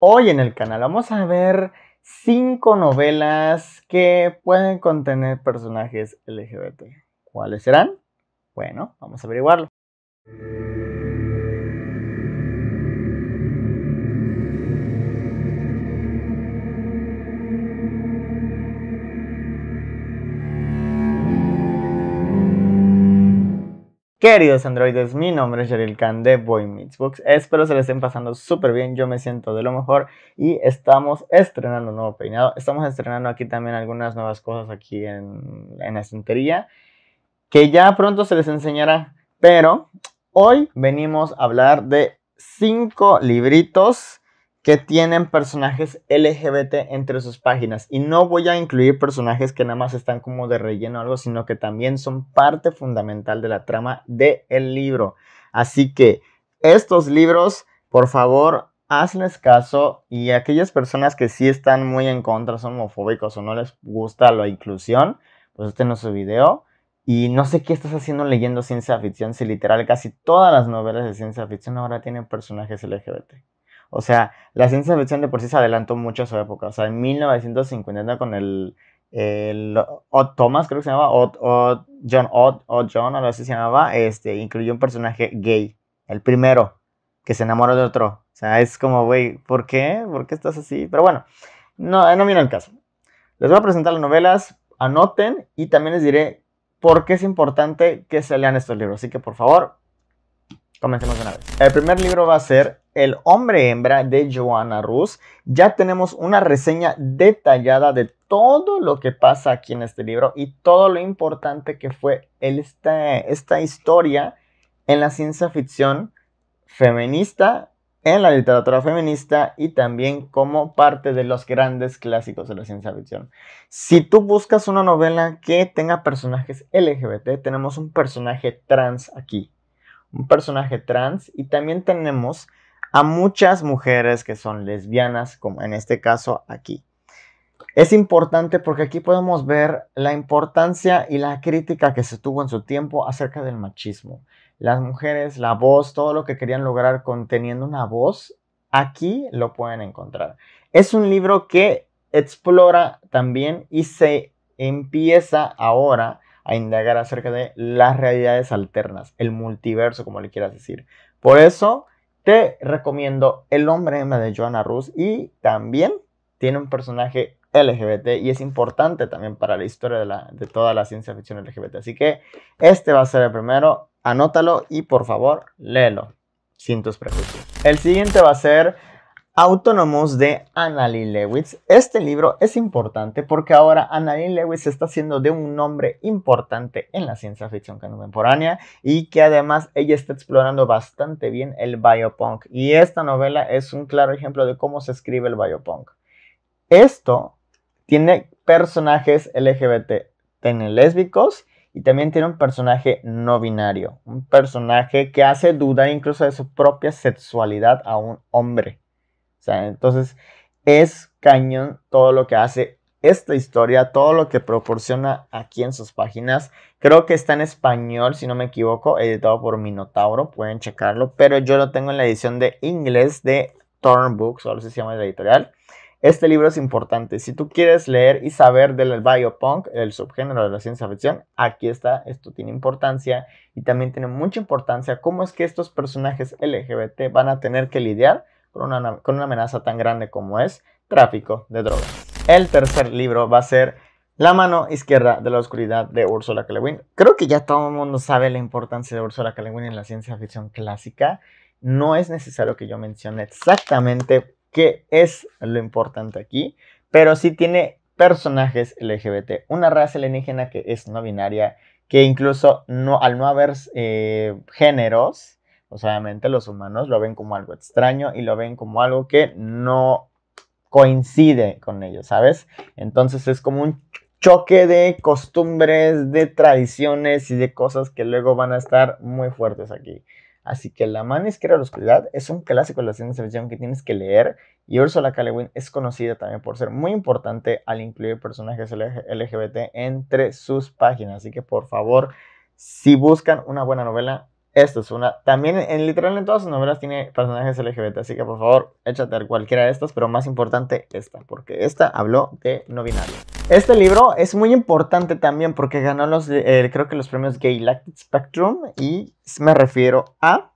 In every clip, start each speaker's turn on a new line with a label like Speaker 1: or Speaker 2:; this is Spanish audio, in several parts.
Speaker 1: Hoy en el canal vamos a ver 5 novelas que pueden contener personajes LGBT. ¿Cuáles serán? Bueno, vamos a averiguarlo. Queridos androides, mi nombre es Yeril Khan de Boy Meets Espero se les estén pasando súper bien, yo me siento de lo mejor y estamos estrenando un nuevo peinado. Estamos estrenando aquí también algunas nuevas cosas aquí en, en la que ya pronto se les enseñará. Pero hoy venimos a hablar de cinco libritos que tienen personajes LGBT entre sus páginas. Y no voy a incluir personajes que nada más están como de relleno o algo, sino que también son parte fundamental de la trama del el libro. Así que estos libros, por favor, hazles caso y aquellas personas que sí están muy en contra, son homofóbicos o no les gusta la inclusión, pues este no es su video. Y no sé qué estás haciendo leyendo ciencia ficción, si literal casi todas las novelas de ciencia ficción ahora tienen personajes LGBT. O sea, la ciencia ficción de por sí se adelantó mucho a su época. O sea, en 1950 con el, el Thomas, creo que se llamaba, Odd, Odd, John Odd, Odd John, lo así se llamaba, este, incluyó un personaje gay, el primero, que se enamora de otro. O sea, es como, güey, ¿por qué? ¿Por qué estás así? Pero bueno, no, no miro el caso. Les voy a presentar las novelas, anoten y también les diré por qué es importante que se lean estos libros. Así que, por favor, comencemos de una vez. El primer libro va a ser el hombre hembra de Joanna Rus. Ya tenemos una reseña detallada de todo lo que pasa aquí en este libro y todo lo importante que fue esta, esta historia en la ciencia ficción feminista, en la literatura feminista y también como parte de los grandes clásicos de la ciencia ficción. Si tú buscas una novela que tenga personajes LGBT, tenemos un personaje trans aquí, un personaje trans y también tenemos a muchas mujeres que son lesbianas, como en este caso aquí. Es importante porque aquí podemos ver la importancia y la crítica que se tuvo en su tiempo acerca del machismo. Las mujeres, la voz, todo lo que querían lograr conteniendo una voz, aquí lo pueden encontrar. Es un libro que explora también y se empieza ahora a indagar acerca de las realidades alternas, el multiverso, como le quieras decir. Por eso te recomiendo El hombre de Joanna Rus y también tiene un personaje LGBT y es importante también para la historia de toda la ciencia ficción LGBT. Así que este va a ser el primero, anótalo y por favor léelo sin tus prejuicios. El siguiente va a ser Autónomos de Annalie Lewis. Este libro es importante porque ahora Annalie Lewis está siendo de un nombre importante en la ciencia ficción contemporánea y que además ella está explorando bastante bien el biopunk. Y esta novela es un claro ejemplo de cómo se escribe el biopunk. Esto tiene personajes LGBT, tiene lésbicos y también tiene un personaje no binario, un personaje que hace duda incluso de su propia sexualidad a un hombre entonces es cañón todo lo que hace esta historia, todo lo que proporciona aquí en sus páginas. Creo que está en español, si no me equivoco, editado por Minotauro, pueden checarlo, pero yo lo tengo en la edición de inglés de turn Books, o se llama la editorial. Este libro es importante. Si tú quieres leer y saber del biopunk, el subgénero de la ciencia ficción, aquí está. Esto tiene importancia y también tiene mucha importancia cómo es que estos personajes LGBT van a tener que lidiar con una amenaza tan grande como es tráfico de drogas. El tercer libro va a ser La mano izquierda de la oscuridad de Ursula K. Le Guin. Creo que ya todo el mundo sabe la importancia de Ursula K. Le Guin en la ciencia ficción clásica. No es necesario que yo mencione exactamente qué es lo importante aquí, pero sí tiene personajes LGBT, una raza alienígena que es no binaria, que incluso al no haber eh, géneros, obviamente los humanos lo ven como algo extraño y lo ven como algo que no coincide con ellos, ¿sabes? Entonces es como un choque de costumbres, de tradiciones y de cosas que luego van a estar muy fuertes aquí. Así que La mano de la oscuridad es un clásico de la ciencia ficción que tienes que leer y Ursula K. Le Guin es conocida también por ser muy importante al incluir personajes LGBT entre sus páginas. Así que por favor, si buscan una buena novela, esto es una. También en literal en todas sus novelas tiene personajes LGBT, así que por favor, échate a cualquiera de estos, pero más importante esta, porque esta habló de no binario. Este libro es muy importante también porque ganó los, eh, creo que los premios Gay Lactic Spectrum y me refiero a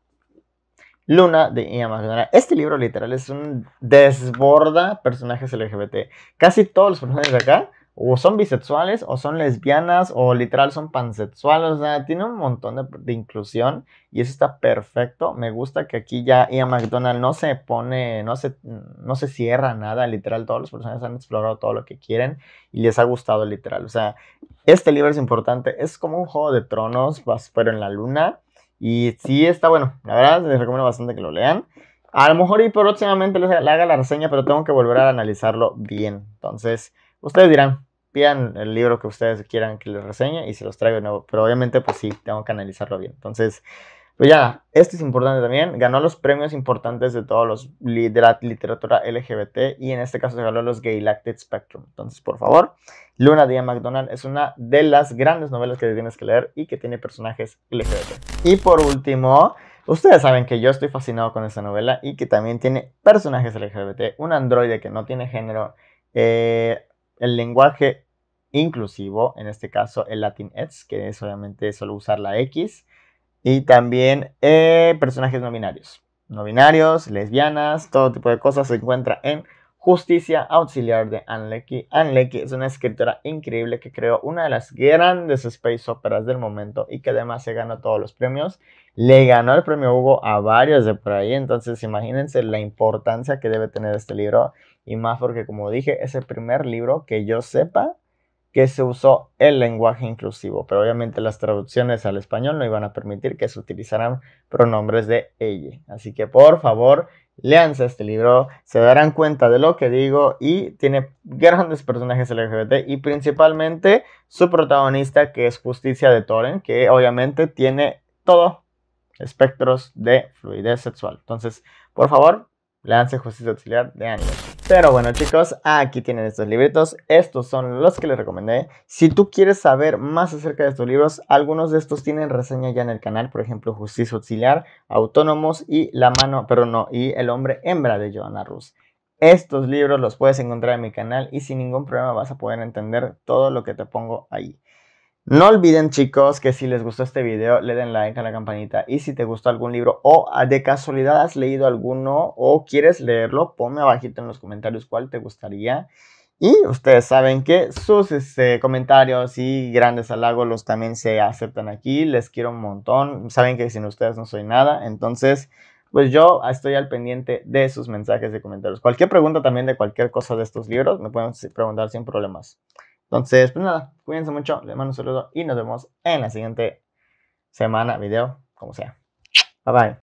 Speaker 1: Luna de Ian Magdalena. Este libro literal es un desborda personajes LGBT. Casi todos los personajes de acá o son bisexuales o son lesbianas o literal son pansexuales, o sea, tiene un montón de, inclusión y eso está perfecto. Me gusta que aquí ya y a McDonald's no se pone, no se, no se cierra nada, literal, todos los personajes han explorado todo lo que quieren y les ha gustado literal. O sea, este libro es importante, es como un juego de tronos, pero en la luna y sí está bueno, la verdad les recomiendo bastante que lo lean. A lo mejor y próximamente les haga la reseña, pero tengo que volver a analizarlo bien. Entonces, Ustedes dirán, pidan el libro que ustedes quieran que les reseñe y se los traigo de nuevo. Pero obviamente, pues sí, tengo que analizarlo bien. Entonces, pues ya, esto es importante también. Ganó los premios importantes de todos los de la literatura LGBT y en este caso se ganó los Gay Lacted Spectrum. Entonces, por favor, Luna día McDonald es una de las grandes novelas que tienes que leer y que tiene personajes LGBT. Y por último, ustedes saben que yo estoy fascinado con esta novela y que también tiene personajes LGBT, un androide que no tiene género. Eh, el lenguaje inclusivo, en este caso el Latin X, que es obviamente solo usar la X. Y también eh, personajes no binarios. No binarios, lesbianas, todo tipo de cosas se encuentra en Justicia Auxiliar de Anleki. Anleki es una escritora increíble que creó una de las grandes space operas del momento y que además se ganó todos los premios. Le ganó el premio Hugo a varios de por ahí, entonces imagínense la importancia que debe tener este libro y más porque, como dije, es el primer libro que yo sepa que se usó el lenguaje inclusivo, pero obviamente las traducciones al español no iban a permitir que se utilizaran pronombres de ella. Así que por favor, leanse este libro, se darán cuenta de lo que digo y tiene grandes personajes LGBT y principalmente su protagonista que es Justicia de Toren, que obviamente tiene todo espectros de fluidez sexual. Entonces, por favor, Lance Justicia Auxiliar de años Pero bueno chicos, aquí tienen estos libritos, estos son los que les recomendé. Si tú quieres saber más acerca de estos libros, algunos de estos tienen reseña ya en el canal, por ejemplo Justicia Auxiliar, Autónomos y La Mano, pero no, y El Hombre Hembra de Joanna Rus. Estos libros los puedes encontrar en mi canal y sin ningún problema vas a poder entender todo lo que te pongo ahí. No olviden chicos que si les gustó este video le den like a la campanita y si te gustó algún libro o ah, de casualidad has leído alguno o quieres leerlo, ponme abajito en los comentarios cuál te gustaría. Y ustedes saben que sus este, comentarios y grandes halagos también se aceptan aquí. Les quiero un montón. Saben que sin ustedes no soy nada. Entonces, pues yo estoy al pendiente de sus mensajes de comentarios. Cualquier pregunta también de cualquier cosa de estos libros me pueden preguntar sin problemas. Entonces, pues nada, cuídense mucho, les mando un saludo y nos vemos en la siguiente semana, video, como sea. Bye bye.